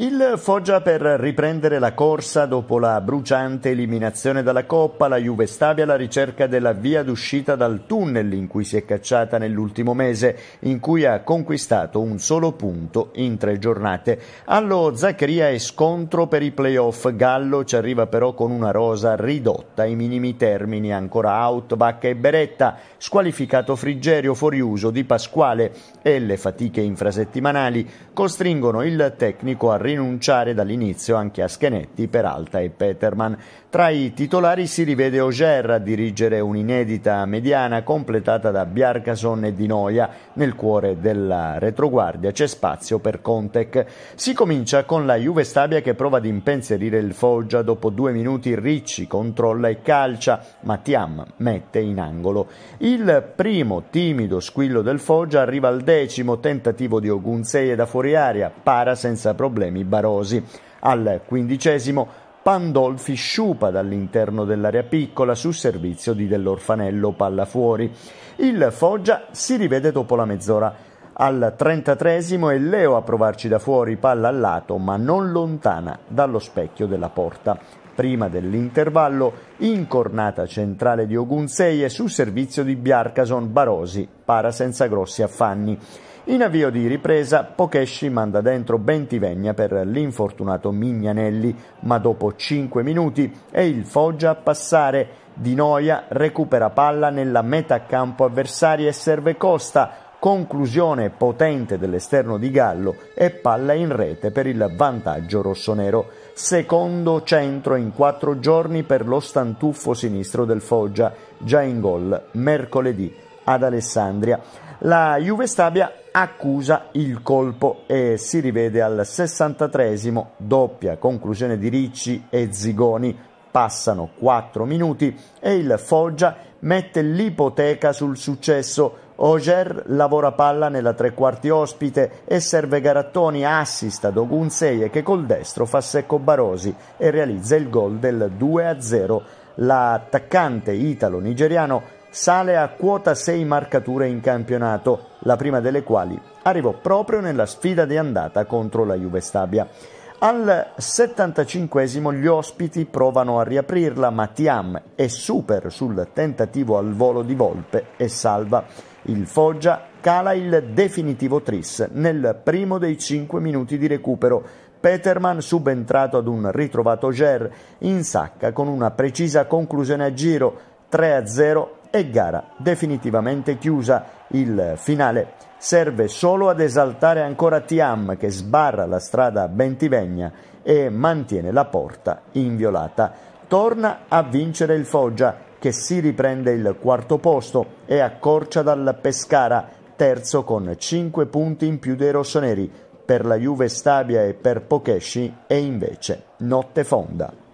Il Foggia per riprendere la corsa dopo la bruciante eliminazione dalla Coppa, la Juve Stabia alla ricerca della via d'uscita dal tunnel in cui si è cacciata nell'ultimo mese, in cui ha conquistato un solo punto in tre giornate. Allo Zaccaria è scontro per i playoff, Gallo ci arriva però con una rosa ridotta ai minimi termini, ancora out, Bacca e Beretta, squalificato Frigerio fuoriuso di Pasquale e le fatiche infrasettimanali costringono il tecnico a rinunciare dall'inizio anche a Schenetti, Peralta e Peterman. Tra i titolari si rivede Oger a dirigere un'inedita mediana completata da Biarcason e Di Noia. Nel cuore della retroguardia c'è spazio per Contec. Si comincia con la Juve Stabia che prova ad impensierire il Foggia. Dopo due minuti Ricci controlla e calcia, ma Tiam mette in angolo. Il primo timido squillo del Foggia arriva al decimo tentativo di Ogunseye da fuori aria, para senza problemi Gianni Barosi. Al quindicesimo Pandolfi sciupa dall'interno dell'area piccola su servizio di dell'orfanello palla fuori. Il Foggia si rivede dopo la mezz'ora. Al 33 è Leo a provarci da fuori, palla al lato, ma non lontana dallo specchio della porta. Prima dell'intervallo, incornata centrale di Ogunsei e su servizio di Biarcason Barosi, para senza grossi affanni. In avvio di ripresa, Pokesci manda dentro Bentivegna per l'infortunato Mignanelli, ma dopo 5 minuti è il Foggia a passare. Di Noia recupera palla nella metà campo avversaria e serve Costa. Conclusione potente dell'esterno di Gallo e palla in rete per il vantaggio rossonero. Secondo centro in quattro giorni per lo stantuffo sinistro del Foggia, già in gol mercoledì ad Alessandria la Juve Stabia accusa il colpo e si rivede al 63 doppia conclusione di Ricci e Zigoni. Passano 4 minuti e il Foggia mette l'ipoteca sul successo. Oger lavora palla nella tre quarti ospite e serve Garattoni assist ad Ogunseie che col destro fa secco Barosi e realizza il gol del 2-0. L'attaccante italo-nigeriano sale a quota 6 marcature in campionato, la prima delle quali arrivò proprio nella sfida di andata contro la Juve Stabia. Al 75 gli ospiti provano a riaprirla, ma Tiam è super sul tentativo al volo di Volpe e salva. Il Foggia cala il definitivo tris nel primo dei 5 minuti di recupero. Peterman, subentrato ad un ritrovato Ger, insacca con una precisa conclusione a giro 3-0 e gara definitivamente chiusa. Il finale serve solo ad esaltare ancora Tiam che sbarra la strada a Bentivegna e mantiene la porta inviolata. Torna a vincere il Foggia che si riprende il quarto posto e accorcia dal Pescara, terzo con 5 punti in più dei rossoneri. Per la Juve Stabia e per Pokesci è invece notte fonda.